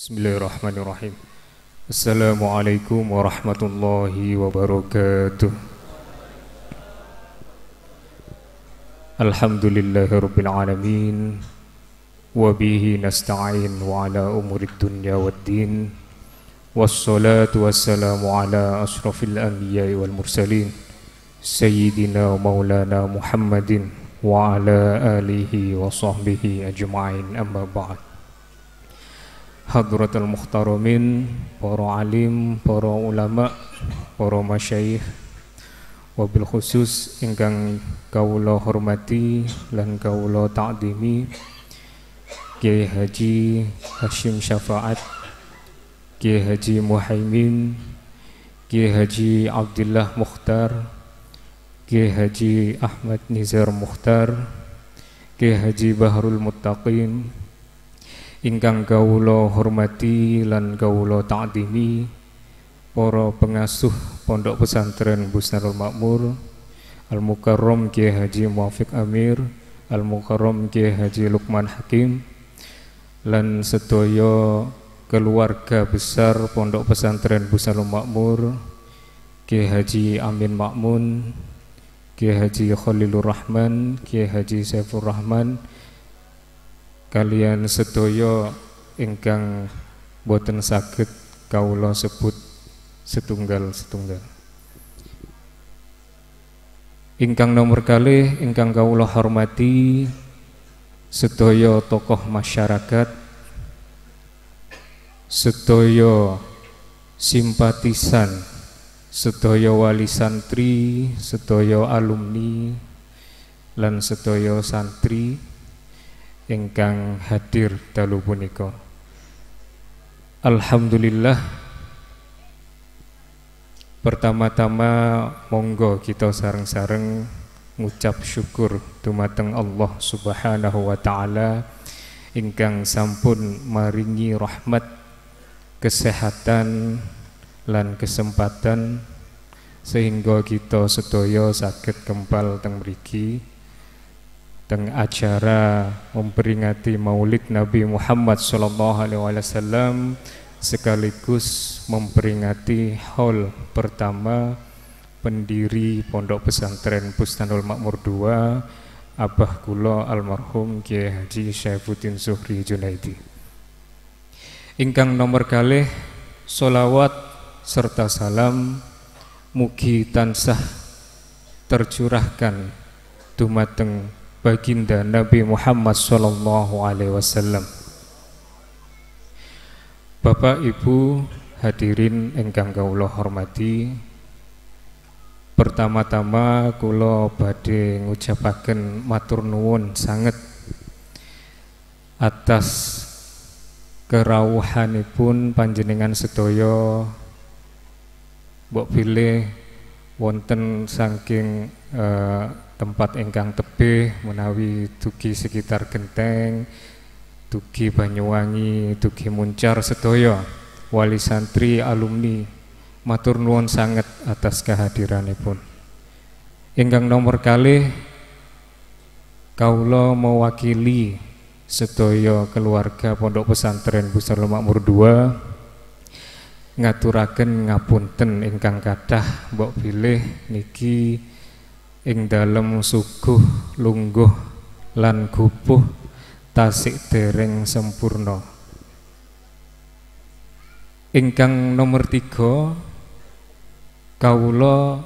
Bismillahirrahmanirrahim. Assalamualaikum warahmatullahi wabarakatuh. Alhamdulillahirabbil alamin. Wa bihi nasta'in wa ala umurid dunya waddin. Wassalatu wassalamu ala asyrafil anbiya'i wal mursalin. Sayyidina Maulana Muhammadin wa ala alihi wa sahbihi ajma'in amma ba'd. Hadratul mukhtaromin para alim, para ulama, para masyayikh wabil khusus ingkang kawula hormati lan kawula ta'dimi Kiai Haji Hashim Syafaat Kiai Haji Muhaimin Kiai Haji Abdullah Mukhtar Kiai Haji Ahmad Nizar Mukhtar Kiai Haji Baharul Muttaqin ingkang kawula hormati lan kawula ta'dimi poro pengasuh Pondok Pesantren Busnarul Makmur Al Mukarrom Kiai Haji Muafiq Amir Al Mukarrom Kiai Haji Lukman Hakim lan sedaya keluarga besar Pondok Pesantren Busnarul Makmur Kiai Haji Amin Makmun Kiai Haji Khalilur Rahman Kiai Haji Saiful Rahman kalian sedaya ingkang boten saged kawula sebut setunggal setunggal ingkang nomor kali ingkang kawula hormati sedaya tokoh masyarakat sedaya simpatisan sedaya wali santri sedaya alumni dan sedaya santri ingkang hadir dalu punika. Alhamdulillah Pertama-tama monggo kita sareng-sareng ngucap syukur dumateng Allah Subhanahu wa taala ingkang sampun maringi rahmat kesehatan lan kesempatan sehingga kita sedaya sakit kempal teng mriki teng acara memperingati Maulid Nabi Muhammad sallallahu alaihi wasallam sekaligus memperingati haul pertama pendiri Pondok Pesantren Bustanul Makmur II Abah Kulo almarhum Kiai Haji Syaifuddin Zuhri Junaidi. Ingkang nomor kali solawat serta salam mugi tansah tercurahkan dumateng baginda Nabi Muhammad Sallallahu Alaihi Wasallam. Bapak Ibu hadirin engkang kawula hormati, pertama-tama kula badhe ngucapaken matur nuwun sanget atas kerawuhanipun panjenengan sedaya mbok pilih wonten saking uh, tempat ingkang tebih menawi dugi sekitar genteng dugi Banyuwangi dugi Muncar sedaya wali santri alumni matur nuwun sangat atas pun ingkang nomor kali kaula mewakili sedaya keluarga Pondok Pesantren Busana Makmur 2 ngaturaken ngapunten ingkang kathah mbok bilih niki ing dalem suguh lungguh lan gupuh tasik dereng sempurna ingkang nomor tiga kawula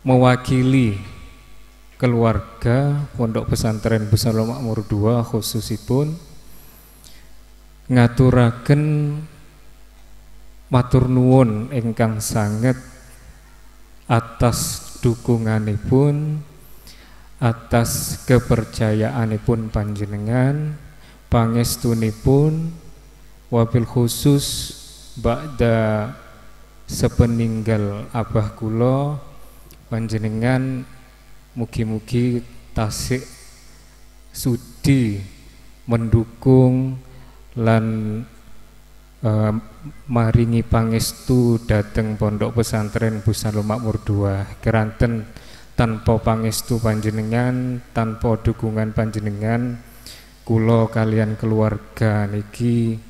mewakili keluarga Pondok Pesantren Busana Makmur 2 khususipun ngaturaken matur nuwun ingkang sanget atas pun atas pun panjenengan pangestunipun wabil khusus ba'da sepeninggal abah kulo panjenengan mugi-mugi tasik sudi mendukung lan eh, maringi pangestu dateng pondok pesantren Busanul Makmur 2 Keranten tanpa pangestu panjenengan tanpa dukungan panjenengan kulo kalian keluarga niki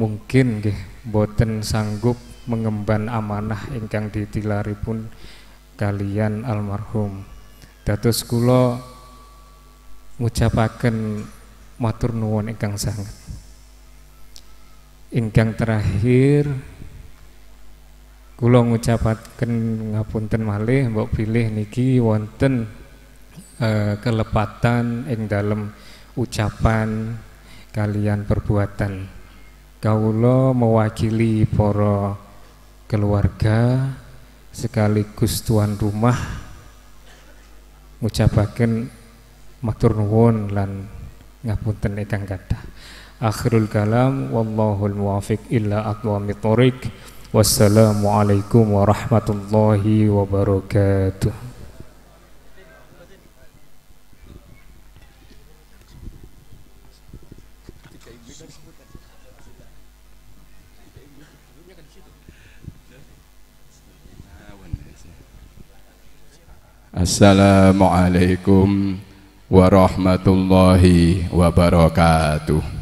mungkin nggih boten sanggup mengemban amanah ingkang ditilaripun kalian almarhum dados kulo ngucapaken matur nuwun ingkang sangat ingkang terakhir kula ngucapaken ngapunten malih mbok pilih niki wonten eh, kelepatan ing dalam ucapan kalian perbuatan kawula mewakili para keluarga sekaligus tuan rumah ngucapaken matur nuwun lan ngapunten ingkang kathah Akhirul kalam wallahul muwafiq illa aqwamit tariq. Wassalamualaikum warahmatullahi wabarakatuh. Assalamualaikum warahmatullahi wabarakatuh.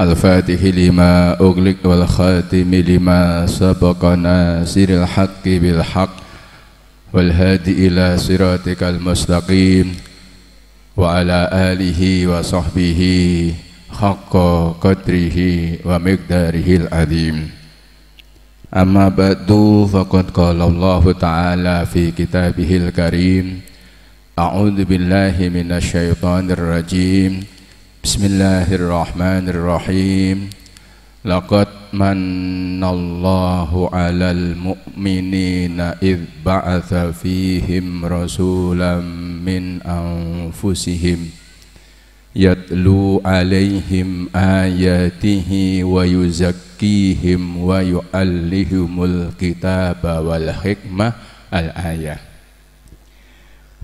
الفاتح لما أغلق والخاتم لما سبق ناصر الحق بالحق والهادي إلى صراطك المستقيم وعلى آله وصحبه حق قدره ومقداره العظيم أما بعد فقد قال الله تعالى في كتابه الكريم أعوذ بالله من الشيطان الرجيم Bismillahirrahmanirrahim. Laqad manallahu 'alal mu'minina id ba'atha fihim rasulam min anfusihim yatlu 'alaihim ayatihi wa yuzakkihim wa yu'allihumul kitaba wal hikmah al-ayah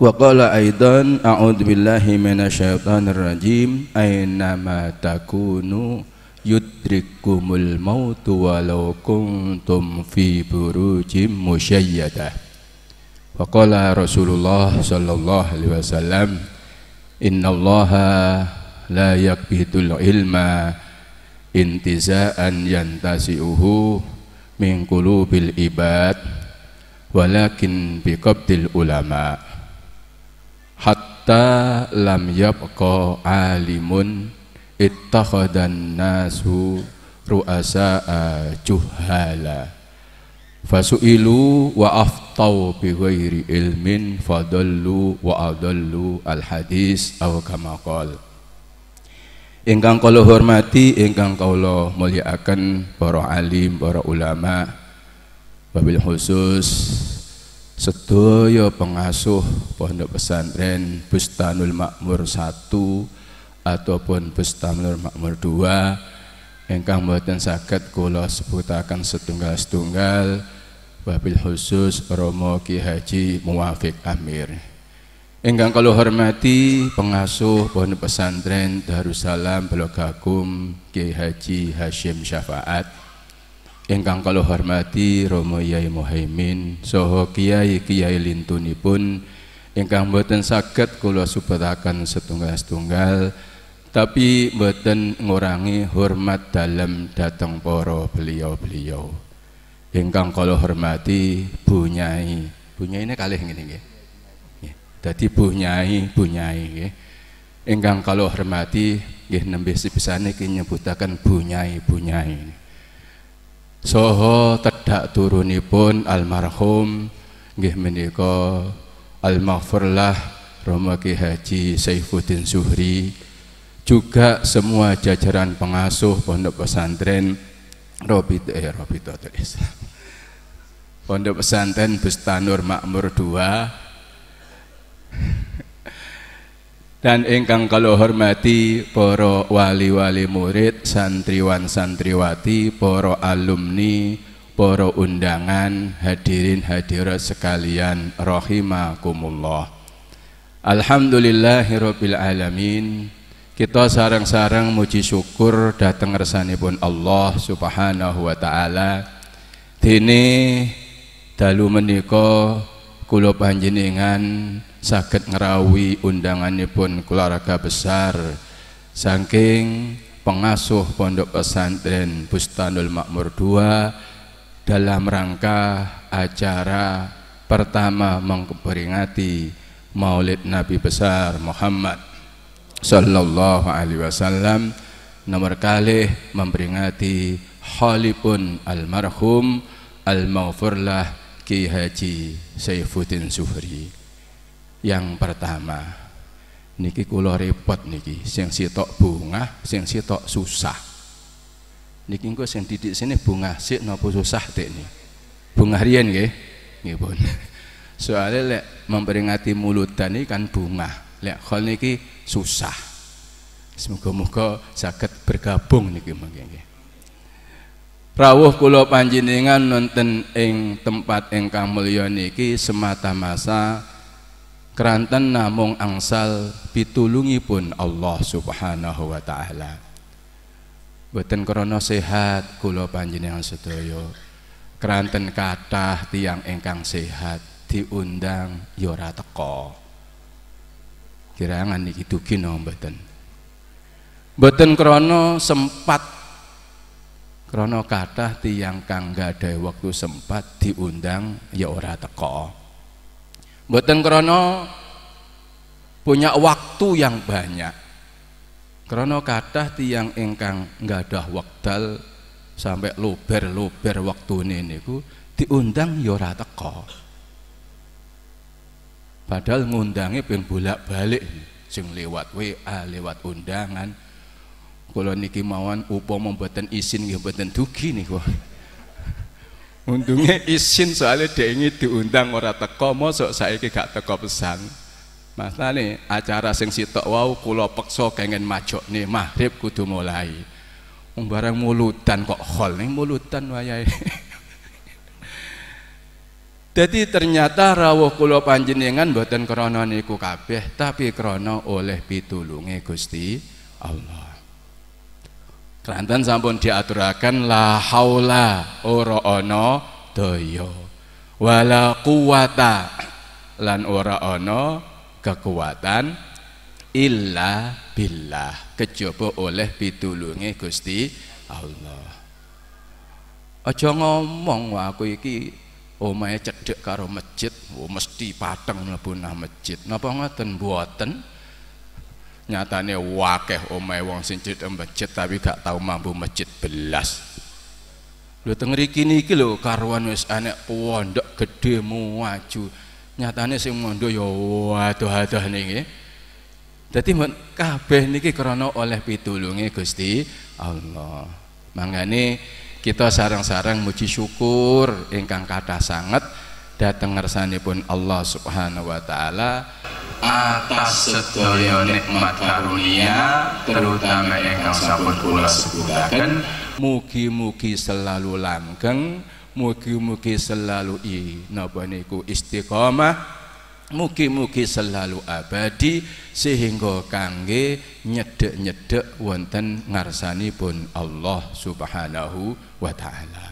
Wa qala aidan a'udzu billahi minasyaitonir rajim ainama takunu yudrikumul mautu walau kuntum fi burujim musyayyadah wa qala Rasulullah sallallahu alaihi wasallam innallaha la yakbitul ilma intizaan yantasi'uhu min qulubil ibad walakin biqabdil ulama' hatta lam yabqa alimun ittakhadan nasu ru'asa juhala fasu'ilu wa aftau bi ghairi ilmin fadallu wa adallu al hadis aw kama qol ingkang kula hormati ingkang kula mulyakaken para alim para ulama wabil khusus sedaya pengasuh pondok pesantren Bustanul Makmur 1 ataupun Bustanul Makmur 2 ingkang boten saged kula sebutakan setunggal-setunggal wabil khusus Romo Ki Haji Muwafiq Amir ingkang kalau hormati pengasuh pondok pesantren Darussalam Blogagum Ki Haji Hashim Syafaat Engkang kalau hormati Romo Yai Mohaimin Soho Kiai Kiai Lintuni pun, engkang buatan sakit kalau supetakan setunggal-setunggal tapi buatan ngurangi hormat dalam datang poro beliau-beliau. Engkang kalau hormati Bu Nyai. Bu Nyai ini kalih ngene nggih. bunyai, Bu Nyai, Bu hormati nggih nembe sepisane nyebutakan nyebutaken Bu Nyai, Soho tedak turunipun almarhum nggih menika almaghfirlah Romo Ki Haji Saifuddin Zuhri juga semua jajaran pengasuh pondok pesantren Robit eh Robitotul Islam Pondok Pesantren Bustanur Makmur 2 dan ingkang kalau hormati poro wali-wali murid santriwan santriwati poro alumni poro undangan hadirin hadirat sekalian rahimakumullah Alhamdulillahirabbil alamin kita sarang-sarang muji syukur datang resanipun Allah Subhanahu wa taala dene dalu menika kula panjenengan sakit ngerawi undangannya pun keluarga besar saking pengasuh pondok pesantren Bustanul Makmur II dalam rangka acara pertama mengperingati Maulid Nabi besar Muhammad sallallahu alaihi wasallam nomor kali memperingati Khalipun almarhum al Ki Haji Saifuddin Sufri. Yang pertama, niki kulo repot niki, sing sitok bunga sing sitok susah. Niki engko sing didik sini bunga sik napa susah dek nih? Bunga riyen nggih. Nggih pun. Soale lek memperingati mulut iki kan bunga, Lek khol niki susah. Semoga-moga saged bergabung niki mangke nggih. Rawuh kula panjenengan nonton ing tempat ingkang mulya niki semata masa keranten namung angsal pitulungipun Allah Subhanahu wa taala. Boten krana sehat kula panjenengan sedaya. Keranten kathah tiang ingkang sehat diundang ya ora teka. Kirangan iki dugi no mboten. Mboten krana sempat krana kathah tiang kang gadhah wektu sempat diundang ya ora teka. Mboten krono punya waktu yang banyak. Krono kathah tiang ingkang nggadah wekdal sampai luber-luber waktune niku diundang ya ora teko. Padahal ngundangnya pun bolak-balik sing lewat WA, lewat undangan. Kalau niki mawon upama mboten izin nggih mboten dugi niku. Untungnya izin soalnya dia ingin diundang orang teko mosok saya gak teko pesan. Masalah nih acara sing sitok wau kulo pekso kengen macok nih maghrib kudu mulai. Umbaran barang mulutan kok hol nih mulutan wayai. Jadi ternyata rawuh kulo panjenengan buatan krono niku kabeh tapi krono oleh pitulunge Gusti Allah. Kelantan sampun diaturakan la haula ora ana daya wala quwata lan ora ana kekuatan illa billah kejaba oleh pitulunge Gusti Allah. Aja ngomong wa aku iki omahe cedhek karo masjid, oh, mesti pateng mlebu nang masjid. Napa ngoten mboten? nyatane wakeh omai wong sing cedhek masjid tapi gak tau mampu masjid belas lu tengeri kini niki lho karuan wis enek pondok gedhe muaju nyatane sing mondo ya waduh-aduh niki dadi kabeh niki krana oleh pitulunge Gusti Allah mangane kita sarang-sarang muji syukur ingkang kata sangat dateng pun Allah Subhanahu wa taala atas sedaya nikmat karunia terutama yang sampun kula sebutakan mugi-mugi selalu langgeng mugi-mugi selalu i napa niku istiqomah mugi-mugi selalu abadi sehingga kangge nyedek-nyedek wonten ngarsanipun Allah Subhanahu wa taala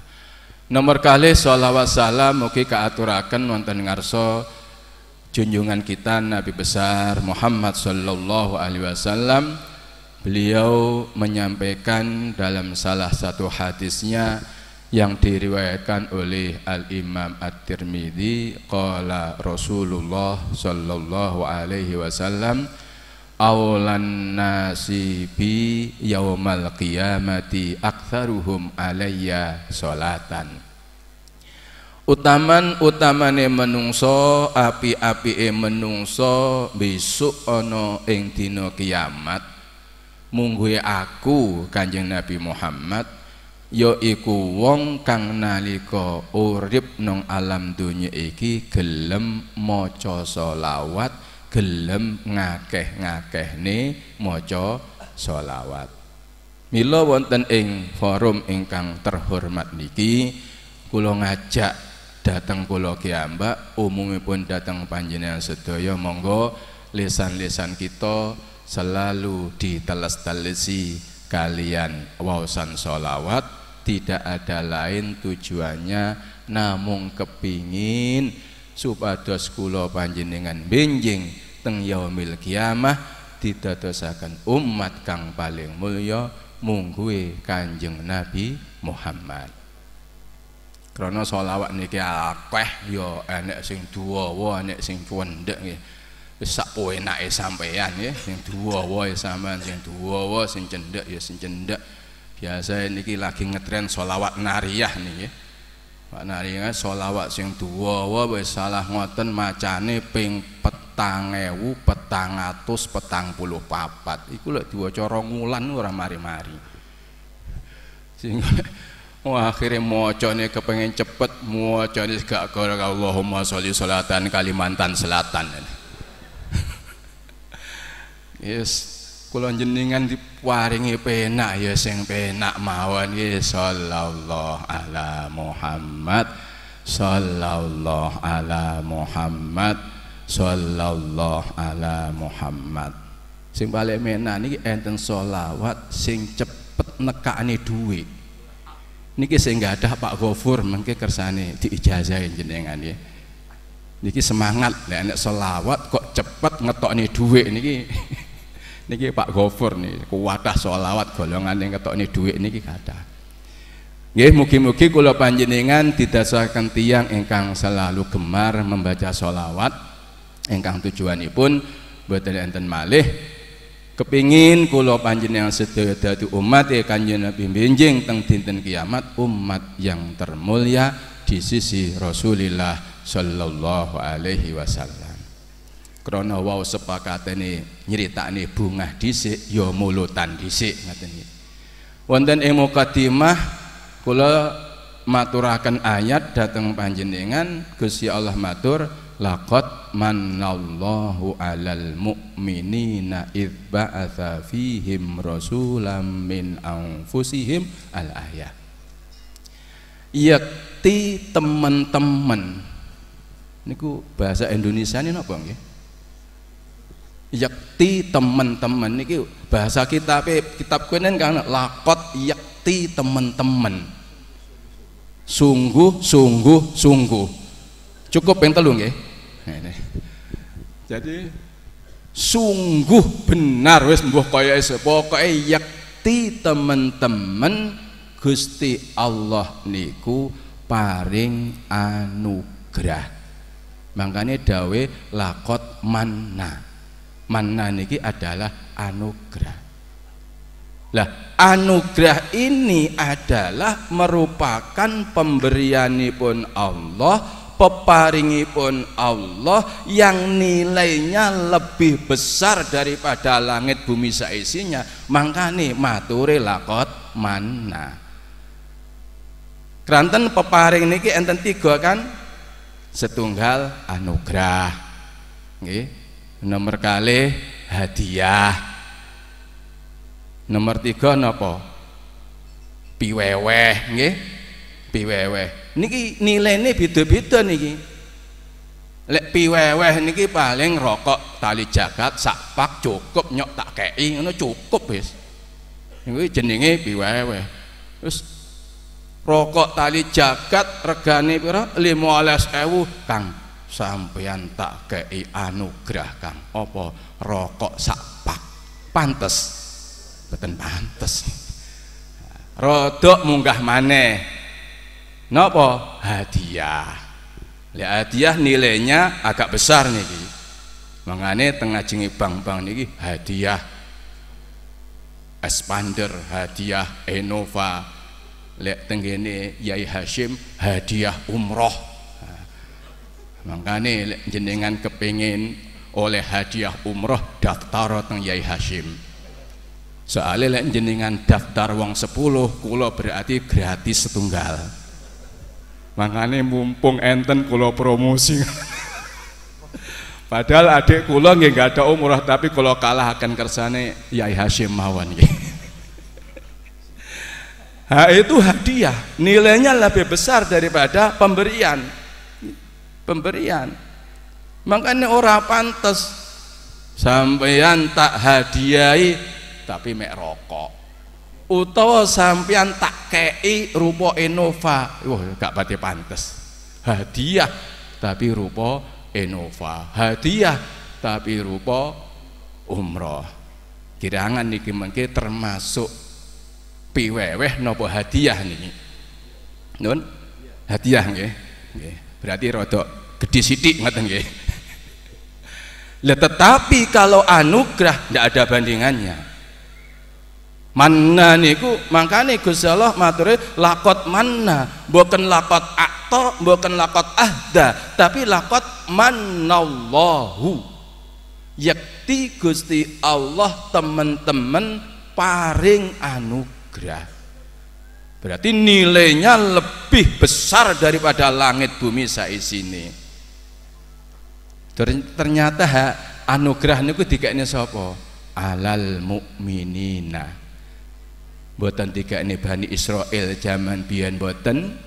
Nomor kali sholawat salam mugi kaaturaken wonten ngarsa junjungan kita Nabi besar Muhammad sallallahu alaihi wasallam beliau menyampaikan dalam salah satu hadisnya yang diriwayatkan oleh Al-Imam At-Tirmidzi qala Rasulullah sallallahu alaihi wasallam awlan nasi bi yaumal qiyamati aktsaruhum alayya salatan utaman utamane menungso api api e menungso besok ono ing dina kiamat mungguhe aku kanjeng Nabi Muhammad yo iku wong kang nalika urip nong alam dunya iki gelem maca solawat gelem ngakeh-ngakehne ngakeh mojo solawat milo wonten ing forum ingkang terhormat niki kulo ngajak dateng kula kiambak umumipun datang panjenengan sedoyo monggo lisan-lisan kita selalu diteles-telesi kalian wawasan solawat tidak ada lain tujuannya namun kepingin supados kula panjenengan benjing teng yaumil kiamah didadosaken umat kang paling mulya mungguhe Kanjeng Nabi Muhammad. Krana selawat niki akeh ya enek sing duwawa enek sing pendek nggih. Wis sak poenake sampean ya sing duwawa ya sampean sing duwawa sing cendhek ya sing cendhek. Biasa niki lagi ngetren selawat nariyah niki. Pak Naringa kan solawat sing duwawa wis salah ngoten macane ping petang ewu petang atus petang puluh papat iku lek diwaca rongulan ora mari-mari sing Wah, akhirnya mocone kepengen cepet mocone gak gara Allahumma sholli salatan Kalimantan Selatan yes kula jenengan diparingi penak ya sing penak mawon ya, sallallahu ala Muhammad sallallahu ala Muhammad sallallahu ala Muhammad sing paling menak niki enten solawat sing cepet nekakne duit. niki sing ada Pak Gofur mengke kersane diijazahin jenengan ya niki semangat nek solawat kok cepet ngetokne duit niki niki Pak Gofur nih kuwatah solawat golongan yang ketok nih duit ini niki kata Nggih mugi-mugi kula panjenengan tidak seakan tiang engkang selalu gemar membaca solawat ingkang tujuanipun boten enten malih kepingin kula panjenengan sedaya dadi umat ya kanjeng Nabi benjing teng dinten kiamat umat yang termulia di sisi Rasulullah sallallahu alaihi wasallam krono wau nyerita ini bunga disik ya mulutan disik ngaten wonten emo katimah kula maturakan ayat datang panjenengan Gusti Allah matur laqad manallahu alal mu'minina id ba'atha fihim rasulam min anfusihim al ayat yakti teman-teman niku bahasa Indonesia ini apa nggih yakti teman-teman ini bahasa kita kitab kuenen kan lakot yakti teman-teman sungguh sungguh sungguh cukup yang telung ya nah, jadi sungguh benar wis mbuh kaya pokoke yakti teman-teman Gusti Allah niku paring anugerah makanya dawe lakot mana mana niki adalah anugerah lah anugerah ini adalah merupakan pemberianipun Allah peparingipun Allah yang nilainya lebih besar daripada langit bumi seisinya makanya mature lakot mana keranten peparing niki enten tiga kan setunggal anugerah nggih nomor kali hadiah nomor tiga nopo piweweh nggih piweweh niki nilainya beda-beda niki lek piweweh niki paling rokok tali jagat pak cukup nyok tak kei ngono cukup wis niku jenenge piweweh terus rokok tali jagat regane pira 15.000 Kang sampeyan tak kei anugerah Kang opo rokok sak pak pantes beten pantes rodok munggah maneh nopo hadiah Ya, hadiah nilainya agak besar nih. Mengane tengah jengi bang nih, niki hadiah Expander hadiah Enova lek tenggene Yai Hashim hadiah umroh makanya jenengan kepingin oleh hadiah umroh daftar teng Yai Hashim soalnya lek jenengan daftar wong 10 kulo berarti gratis setunggal makanya mumpung enten kulo promosi padahal adik kulo nggak ada umroh tapi kulo kalah akan kersane Yai Hashim mawon Ha, itu hadiah nilainya lebih besar daripada pemberian pemberian makanya orang pantas sampeyan tak hadiahi tapi mek rokok utawa sampeyan tak kei rupa enova wah gak pati pantas hadiah tapi rupa enova hadiah tapi rupa umroh kirangan niki mengke termasuk piweweh nopo hadiah nih nun hadiah nih berarti rodok gede sidik ngoten nggih le tetapi kalau anugerah tidak ada bandingannya mana niku makanya Gusti Allah mature lakot mana? bukan lakot akto bukan lakot ahda tapi lakot manallahu yakti Gusti Allah teman-teman paring anugerah Berarti nilainya lebih besar daripada langit bumi saya sini Ternyata anugerah niku ini sapa? Alal mukminina. tiga ini Bani Israel zaman biyen mboten,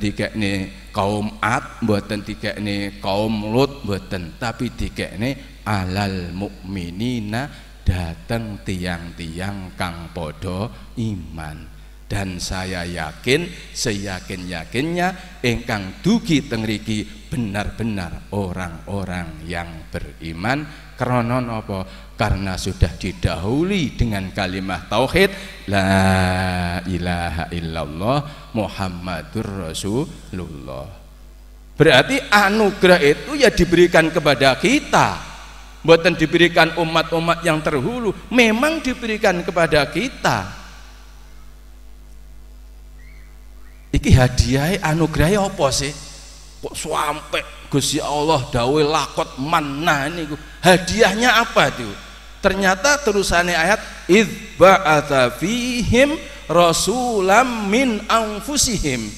tiga ini kaum Ad, tiga ini kaum Lut, mboten, tapi tiga ini alal mukminina datang tiang-tiang kang padha iman dan saya yakin seyakin-yakinnya engkang dugi tengriki benar-benar orang-orang yang beriman karena apa? karena sudah didahului dengan kalimat tauhid la ilaha illallah muhammadur rasulullah berarti anugerah itu ya diberikan kepada kita buatan diberikan umat-umat yang terhulu memang diberikan kepada kita Niki hadiah anugerah apa sih? Kok sampai Gusti Allah dawe lakot mana ini? Hadiahnya apa tuh? Ternyata terusannya ayat idba atafihim rasulam min anfusihim.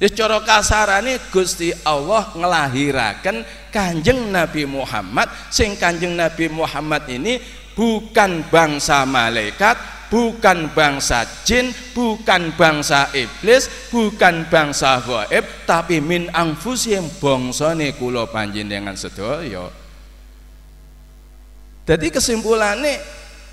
Ya kasar kasarane Gusti Allah ngelahirakan Kanjeng Nabi Muhammad sing Kanjeng Nabi Muhammad ini bukan bangsa malaikat bukan bangsa jin, bukan bangsa iblis, bukan bangsa gaib, tapi min angfusihim bangsane kula panjenengan sedoyo. Jadi kesimpulannya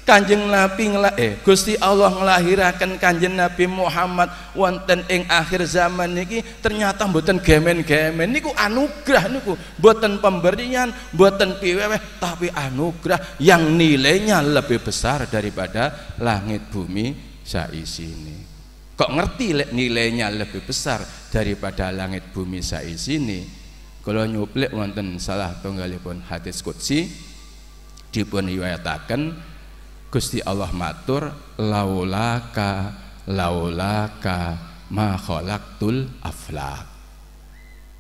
Kanjeng Nabi ngelah, eh Gusti Allah ngelahirakan Kanjeng Nabi Muhammad wonten ing akhir zaman niki ternyata mboten gemen-gemen niku anugerah niku mboten pemberian mboten piweweh tapi anugerah yang nilainya lebih besar daripada langit bumi ini. kok ngerti lek nilainya lebih besar daripada langit bumi ini? kalau nyuplek wonten salah tunggalipun hadis kutsi dipun riwayataken Gusti Allah matur laulaka laulaka ma khalaqtul aflak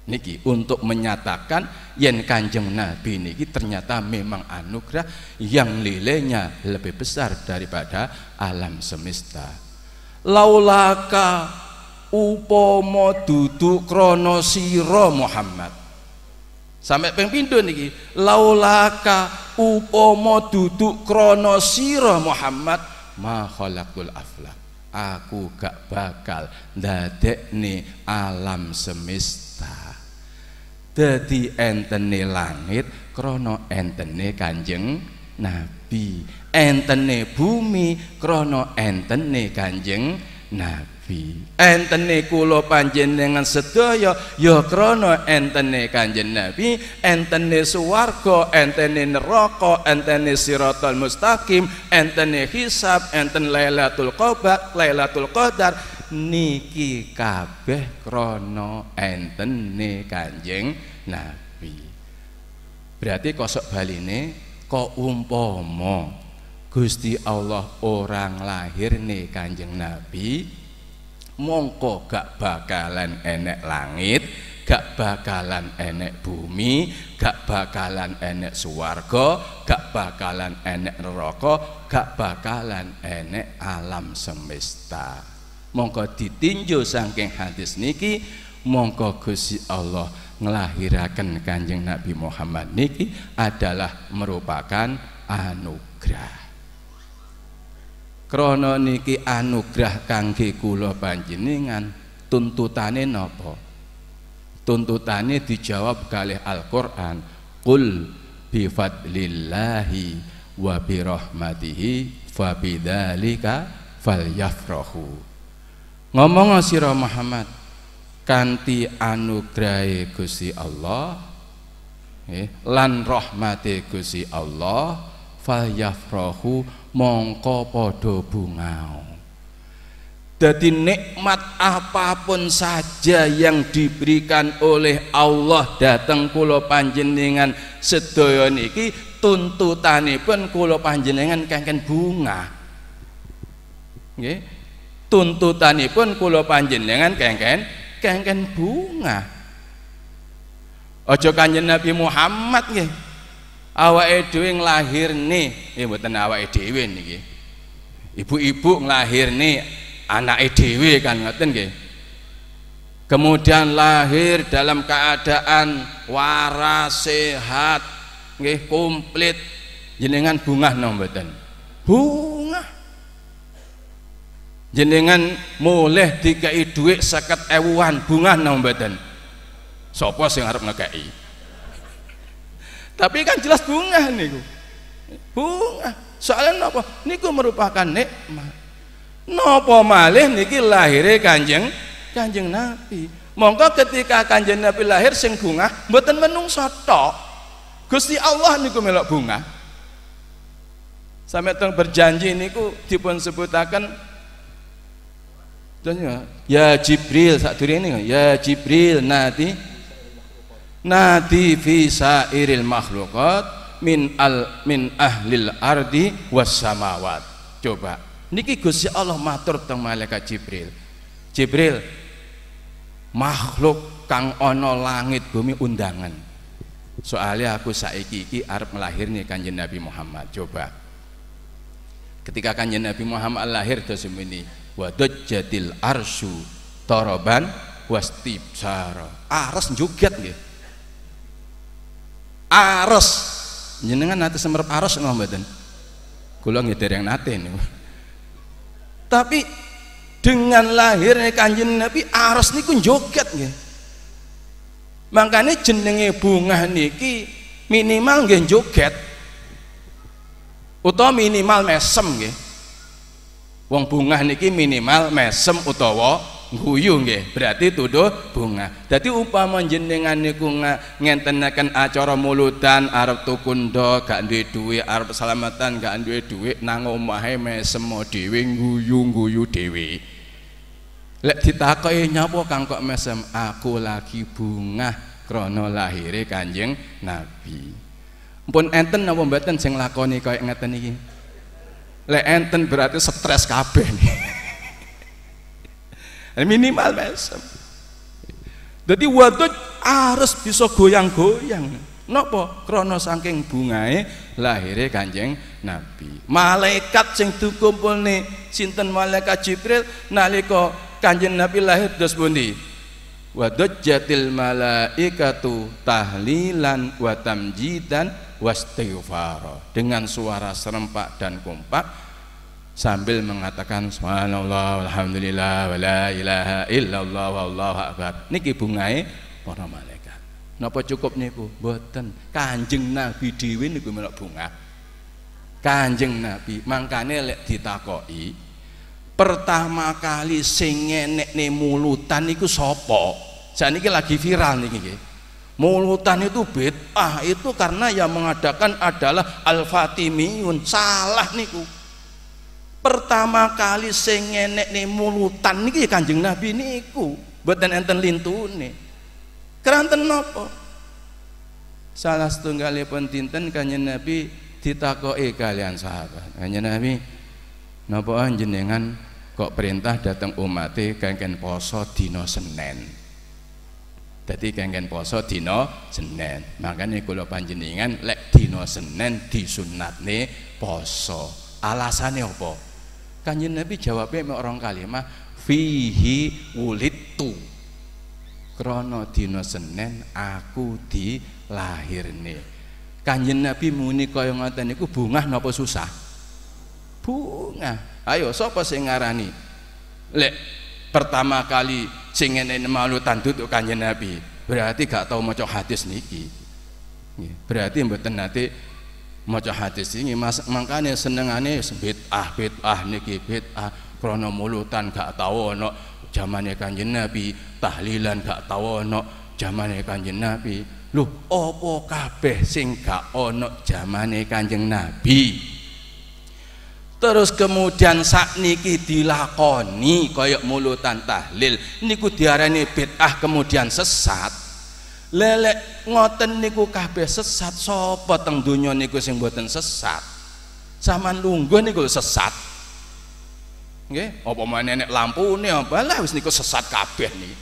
niki untuk menyatakan yen kanjeng nabi niki ternyata memang anugerah yang nilainya lebih besar daripada alam semesta laulaka upomo duduk krono siro Muhammad sampai ping niki laulaka upomo duduk krana Muhammad maholakul afla aflak aku gak bakal nih alam semesta dadi entene langit krono entene Kanjeng Nabi entene bumi krono entene Kanjeng Nabi Nabi. Entene kula panjenengan sedaya ya krana entene Kanjeng Nabi, entene swarga, entene neraka, entene siratal mustaqim, entene hisab, enten Lailatul Qadar, Lailatul Qadar niki kabeh krana entene Kanjeng Nabi. Berarti kosok baline kok umpama Gusti Allah orang lahir nih Kanjeng Nabi mongko gak bakalan enek langit gak bakalan enek bumi gak bakalan enek suwargo, gak bakalan enek neraka gak bakalan enek alam semesta mongko ditinjau saking hadis niki mongko gusi Allah ngelahirakan kanjeng Nabi Muhammad niki adalah merupakan anugerah krana niki anugrah kangge kula panjenengan tuntutane napa tuntutane dijawab kalih Al-Qur'an qul bi fadlillahi wa bi rahmatihi fa bidzalika falyafrahu ngomong sira Muhammad kanti anugrahe Gusti Allah eh, lan rahmate Gusti Allah falyafrahu mongko podo bungau jadi nikmat apapun saja yang diberikan oleh Allah datang kulo panjenengan sedaya niki tuntutanipun kulo panjenengan kangen bunga nggih tuntutanipun kulo panjenengan kangen kangen bunga Ojo kanjeng Nabi Muhammad nggih awak edwi ngelahir nih ibu mboten awak edwi nih, ibu-ibu ngelahir nih anak edwi kan ngerti nih kemudian lahir dalam keadaan waras sehat nih komplit jenengan bunga no bunga Bunga jenengan mulai dikai duit seket ewuan bunga no mboten Sopos yang arep ngekei tapi kan jelas bunga niku. Bunga. Soalnya nopo, Niku merupakan nikmat. Nopo malih niki lahir Kanjeng Kanjeng Nabi. Monggo ketika Kanjeng Nabi lahir sing bunga buatan menung soto. Gusti Allah niku melok bunga. Sampai tong berjanji niku dipun sebutakan. dan ya Jibril saat ini ya Jibril nanti nadi fi sairil makhlukat min al min ahlil ardi was samawat coba niki Gusti Allah matur teng malaikat Jibril Jibril makhluk kang ana langit bumi undangan soalnya aku saiki iki arep melahirnya kanjeng Nabi Muhammad coba ketika kanjeng Nabi Muhammad lahir dosa ini jadil arsu toroban wastibsara aras juget nggih aros jenengan nate semerap aros napa mboten kula nggih yang nate ini. tapi dengan lahirnya kanjeng Nabi aros niku joget nggih makanya jenenge bunga niki minimal nggih joget utawa minimal mesem nggih wong bunga niki minimal mesem utawa guyu nggih berarti tuduh bunga dadi upama jenengan niku ngentenaken acara muludan arep tukunda gak duwe dhuwit arep selamatan gak duwe dhuwit nang omahe mesem dhewe guyu-guyu dhewe lek ditakoki nyapa kang kok mesem aku lagi bunga krana lahire Kanjeng Nabi pun enten apa mboten sing lakoni kaya ngeten iki lek enten berarti stres kabeh nih minimal mesem jadi wadud harus bisa goyang-goyang nopo krono saking bungae lahirnya kanjeng nabi malaikat sing dikumpul nih sinten malaikat jibril nalika kanjeng nabi lahir dos bundi jatil malaikatu tahlilan wa tamjidan wastighfara dengan suara serempak dan kompak sambil mengatakan subhanallah alhamdulillah wala ilaha illallah wallahu akbar niki bungae para malaikat napa cukup niku mboten kanjeng nabi dhewe niku melok bunga kanjeng nabi mangkane lek ditakoki pertama kali sing ngenekne mulutan niku sapa saniki lagi viral niki nggih Mulutan itu bid'ah itu karena yang mengadakan adalah al-fatimiyun salah niku pertama kali sing ngenek nih mulutan niki ya, kanjeng nabi niku buatan enten nih keranten nopo salah ya pun tinten kanjeng nabi ditakoi kalian sahabat kanjeng nabi nopo jenengan kok perintah datang umate kengken poso dino senen jadi kengken poso dino senen makanya kalau panjenengan lek dino senen disunat nih poso alasannya apa? Kanjeng Nabi jawabnya orang kalimah fihi wulitu krono dino senen aku nih Kanjeng Nabi muni kaya ngoten niku bungah napa susah? bunga. Ayo sapa sing ngarani? Lek pertama kali sing ngene malu tanduk Kanjeng Nabi, berarti gak tau maca hadis niki. Berarti mboten nate maca hadis ini mas, mangkane senengane bid'ah bid'ah niki bid'ah krono mulutan gak tau ono zamane kanjeng Nabi tahlilan gak tau ono zamannya kanjeng Nabi lho opo kabeh sing gak ono zamannya kanjeng Nabi terus kemudian sak niki dilakoni koyok mulutan tahlil niku diarani bid'ah kemudian sesat lelek ngoten niku kabeh sesat sapa teng donya niku sing mboten sesat zaman lungguh niku sesat nggih apa meneh nek lampune apa lah wis niku sesat kabeh niki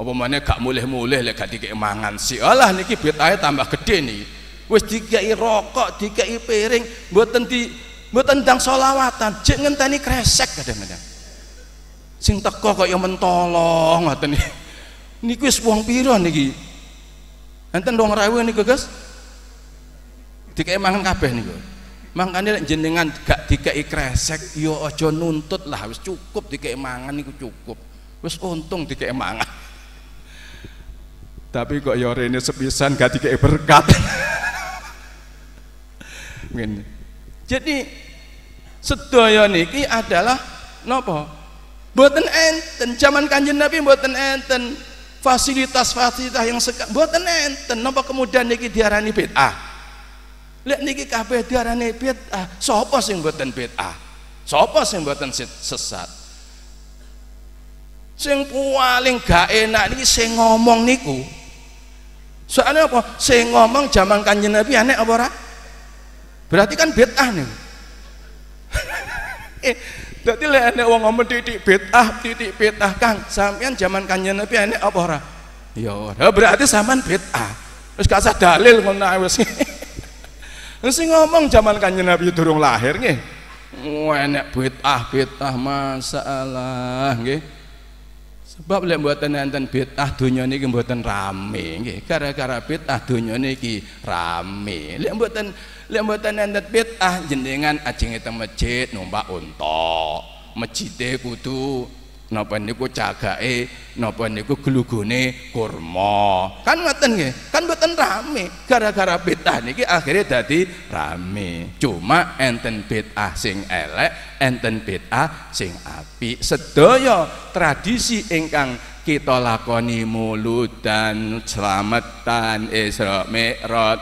apa meneh gak mulih-mulih lek gak dikek mangan si Allah niki betahe tambah gede niki wis dikei rokok dikei piring mboten di mboten ndang selawatan jek ngenteni kresek kadang-kadang sing teko kok ya mentolo ngoten niku wis wong pira niki enten dong rawe niku guys dikai mangan kabeh niku makanya jenengan gak dikai kresek yo ya ojo nuntut lah wis cukup dikai mangan niku cukup wis untung dikai mangan tapi kok yo ya rene sepisan gak dikai berkat jadi sedaya niki adalah nopo boten enten zaman kanjeng Nabi boten enten fasilitas-fasilitas yang sekat buatan enten napa kemudian niki diarani bid'ah lihat niki kabeh diarani bid'ah sapa sing buatan bid'ah sapa sing buatan sesat sing paling gak enak niki sing ngomong niku soalnya apa sing ngomong zaman kanjeng Nabi aneh apa ora berarti kan bid'ah nih eh, Dadi lek enek wong ngomong titik bid'ah, titik bid'ah Kang, sampean zaman Kanjeng Nabi enek apa ora? Ya ora. Berarti sampean bid'ah. Wis gak usah dalil ngono ae wis. Sing ngomong zaman Kanjeng Nabi durung lahir nggih. Enek bid'ah, bid'ah masalah nggih. Sebab lek mboten enten bid'ah donya niki mboten rame nggih. Gara-gara bid'ah donya niki rame. Lek mboten lek mboten enten bid'ah jenengan ajeng ing masjid numpak unta. Masjide kudu napa niku cagake napa niku glugune kurma kan ngoten nggih kan mboten rame gara-gara bid'ah niki akhirnya dadi rame cuma enten bid'ah sing elek enten bid'ah sing api, sedaya tradisi ingkang kita lakoni muludan selamatan Isra Mi'raj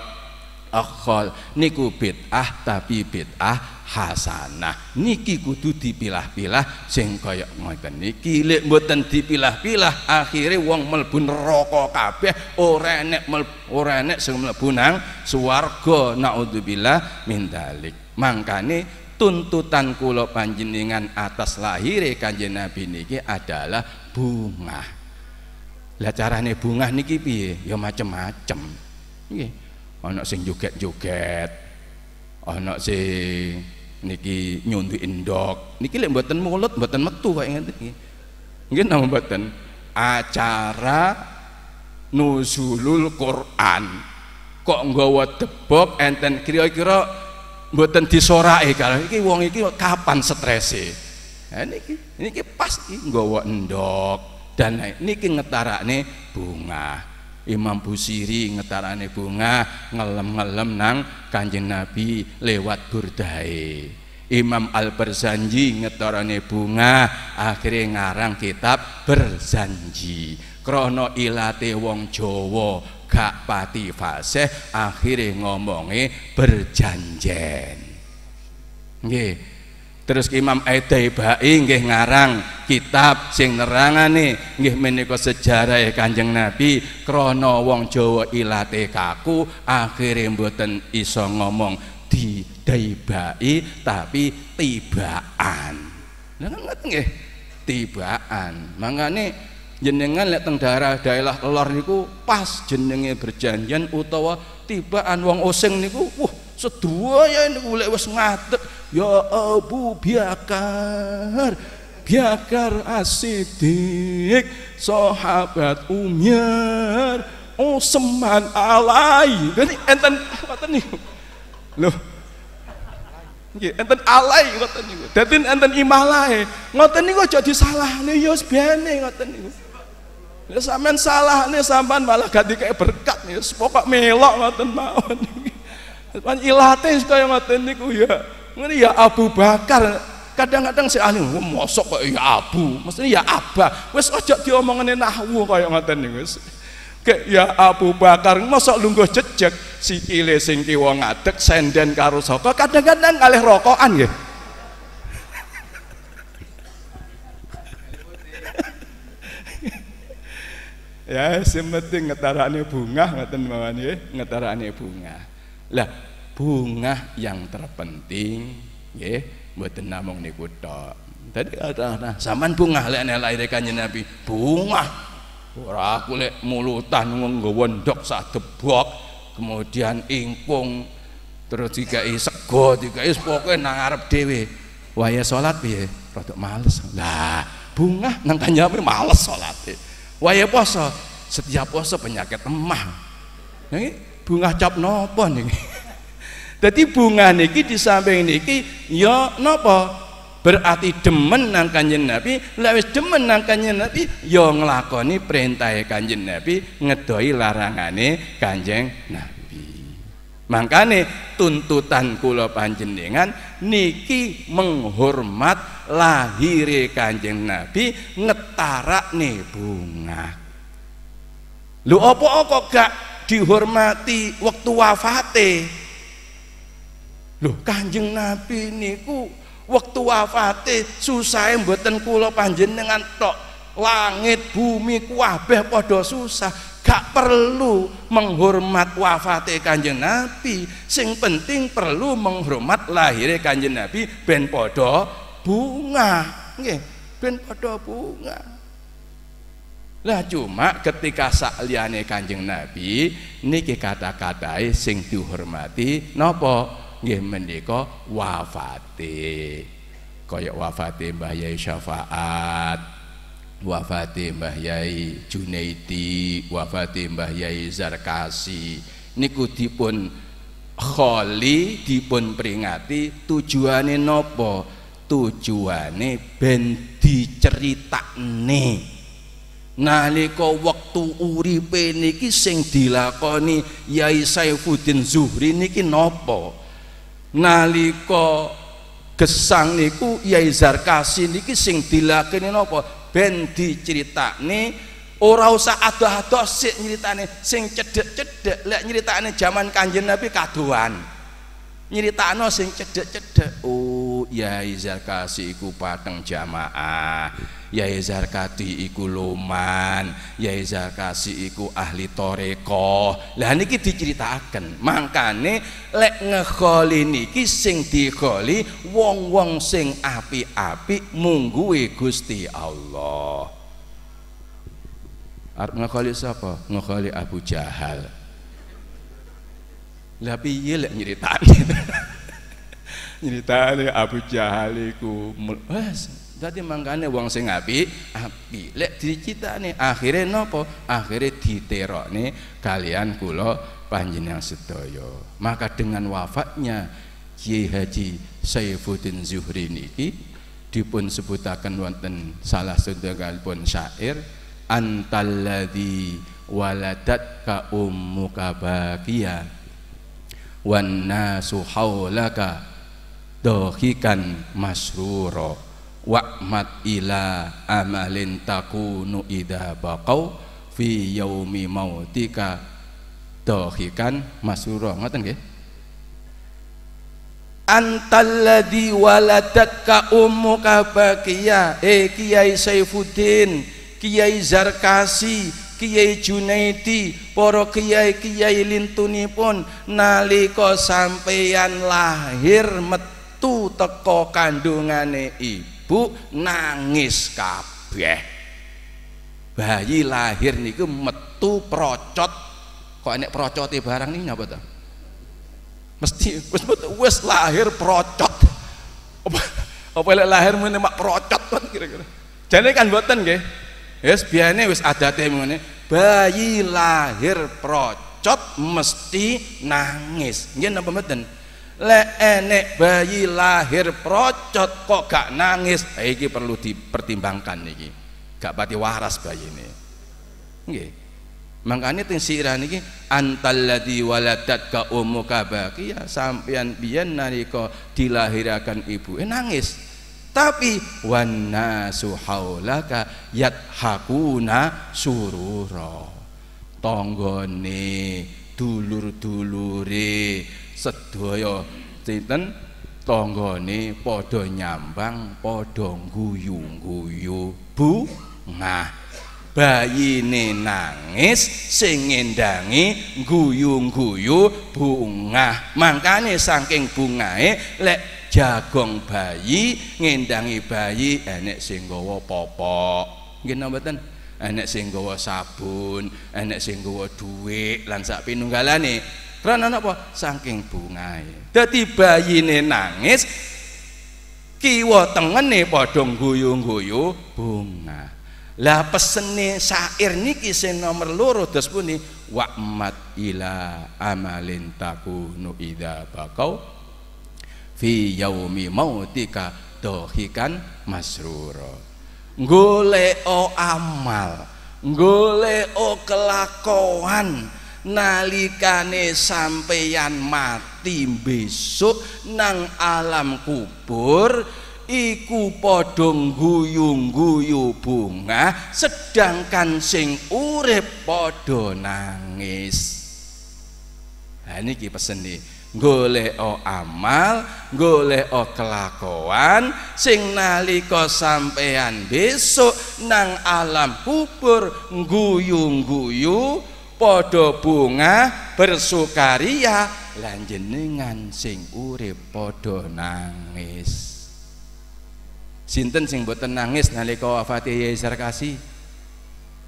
akhol niku bid'ah tapi bid'ah hasanah niki kudu dipilah-pilah sing kaya ngoten niki lek mboten dipilah-pilah akhire wong mlebu neraka kabeh ora enek ora enek sing mlebu nang swarga naudzubillah min dalik mangkane tuntutan kula panjenengan atas lahire kanjeng nabi niki adalah bunga lah carane bunga niki piye ya macem-macem nggih ana sing joget-joget ana sing niki nyundu indok niki lek mboten mulut mboten metu kaya ngene iki nggih napa mboten acara nuzulul Quran kok nggawa debok enten kira-kira mboten disorake kalau iki wong iki kapan strese nah, niki niki pas iki nggawa endok dan niki ngetarane bunga Imam Busiri ngetarane bunga ngelem-ngelem nang Kanjeng Nabi lewat burdae. Imam Al-Berzanji ngetarane bunga akhirnya ngarang kitab Berzanji. Krono ilate wong Jawa gak pati fase akhirnya ngomonge berjanjen. Nggih terus Imam Aidai Ba'i nggih ngarang kitab sing nerangane nggih menika sejarah e Kanjeng Nabi krana wong Jawa ilate kaku akhire mboten iso ngomong di daibai tapi tibaan lha kan ngoten nggih tibaan mangane jenengan lek teng daerah daerah lor niku pas jenenge berjanjian utawa tibaan wong oseng niku wah sedua ya niku lek wis ngadeg Ya Abu Biakar Biakar asidik Sahabat Umyar Usman oh, alai Ini enten apa teni Loh enten alai ngoten niku. Dadi enten imalae. Ngoten niku aja disalahne ya wis bene ngoten niku. Ya sampean salahne sampean malah gak kayak berkat ya pokok melok ngoten mawon. Pan ilate kaya ngoten niku ya ini ya Abu Bakar. Kadang-kadang si ahli mosok kok ya Abu, maksudnya ya Abah. wes aja diomongane nahwu kaya ngoten niku wes kayak ya Abu Bakar mosok lungguh jejeg kile sing kiwa ngadeg senden karo saka kadang-kadang kalih rokokan nggih. ya sing penting ngetarane bunga ngoten mawon nggih, ngetarane bunga. Lah bunga yang terpenting nggih mboten namung niku tok dadi ana zaman bunga lek lahir kanjeng Nabi bunga ora aku lek mulutan nggawa ndok sak debok kemudian ingkung terus dikai sego dikai pokoke nang arep dhewe waya salat piye rada males lah bunga nang kanjeng males males salate waya poso setiap poso penyakit emah, nggih bunga cap nopo nih jadi bunga niki di samping niki ya nopo berarti demen nang kanjeng Nabi lewis demen nang kanjeng Nabi ya ngelakoni perintah kanjeng Nabi ngedoi larangane kanjeng Nabi makanya tuntutan kula panjenengan niki menghormat lahir kanjeng Nabi ngetarak nih bunga lu opo kok gak dihormati waktu wafate Loh, Kanjeng Nabi niku wektu wafate susah mboten kula panjenengan tok. Langit bumi kuwabeh padha susah. Gak perlu menghormat wafate Kanjeng Nabi, sing penting perlu menghormat lahirnya Kanjeng Nabi ben podo bunga. Nggih, ben podo bunga. Lah cuma ketika sakliane Kanjeng Nabi niki kata katai sing dihormati nopo nggih menika wafate kaya wafate Mbah Yai Syafaat wafate Mbah Yai Junaidi wafate Mbah Yai Zarkasi niku dipun kholi dipun peringati tujuane nopo tujuane ben diceritakne nalika wektu uripe niki sing dilakoni Yai Saifuddin Zuhri niki nopo nalika gesang niku Yai Zarkasi niki sing dilakeni napa ben diceritakne ora usah adoh-adoh sik nyritane sing cedhek-cedhek lek nyritane jaman kanjen Nabi kadohan nyritakno sing cedhek-cedhek oh. yai zakasi iku pateng jamaah yai zakati iku luman yai zakasi iku ahli toreko lah niki diceritakan Makanya lek ngekholi niki sing dikholi wong-wong sing api-api mungguwe Gusti Allah arep ngekholi siapa? ngekholi Abu Jahal lah piye lek nyeritani nyeritane Abu Jahal iku wes dadi mangkane wong sing api api lek dicitane akhire nopo akhire diterokne kalian kula panjenengan sedaya maka dengan wafatnya Kiai Haji Saifuddin Zuhri niki dipun sebutaken wonten salah pun syair antalladzi ka ummuka baqiya wan nasu haulaka dohikan masruro wa'mat ila amalin takunu idha baqaw fi yaumi mautika dohikan masruro ngerti nggih antalladhi waladatka ummuka baqiya eh kiai Saifuddin kiai Zarkasi kiai Junaidi para kiai-kiai lintunipun nalika sampeyan lahir met metu teko kandungane ibu nangis kabeh bayi lahir niku metu procot kok enek procote barang ini apa tuh mesti wis wis lahir procot apa apa lahir muni mak procot kan kira-kira jane kan mboten nggih wis biyane wis adate ngene bayi lahir procot mesti nangis nggih napa mboten lek enek bayi lahir procot kok gak nangis eh, ini perlu dipertimbangkan ini gak pati waras bayi ini nggih makanya teng siran ini antalladhi waladat ka ya sampian sampeyan nari nalika dilahirakan ibu eh, nangis tapi suhaulaka yat hakuna sururo tonggone dulur-dulure sedaya cinten tanggane padha nyambang padha guyu-guyu bu nah bayine nangis sing ngendangi guyu-guyu bungah mangkane saking bungahe lek jagong bayi ngendangi bayi enek sing gawa popok nggih napa ten enek sing gawa sabun enek sing gawa dhuwit lan sak pinunggalane Karena apa? Saking bungae. Dadi bayine nangis kiwa tengene padha guyu-guyu bunga. Lah pesene syair niki sing nomor loro dos puni wa'mat ila amalin takunu ida bakau fi yaumi mautika dohikan masruro o amal o kelakuan nalikane sampeyan mati besok nang alam kubur iku padha guyu-guyu bunga sedangkan sing urip padha nangis ha niki pesene golek amal golek kelakuan sing nalika sampean besok nang alam kubur guyu-guyu podo bunga bersukaria lanjenengan sing urip podo nangis sinten sing boten nangis nalika wafate Yai Sarkasi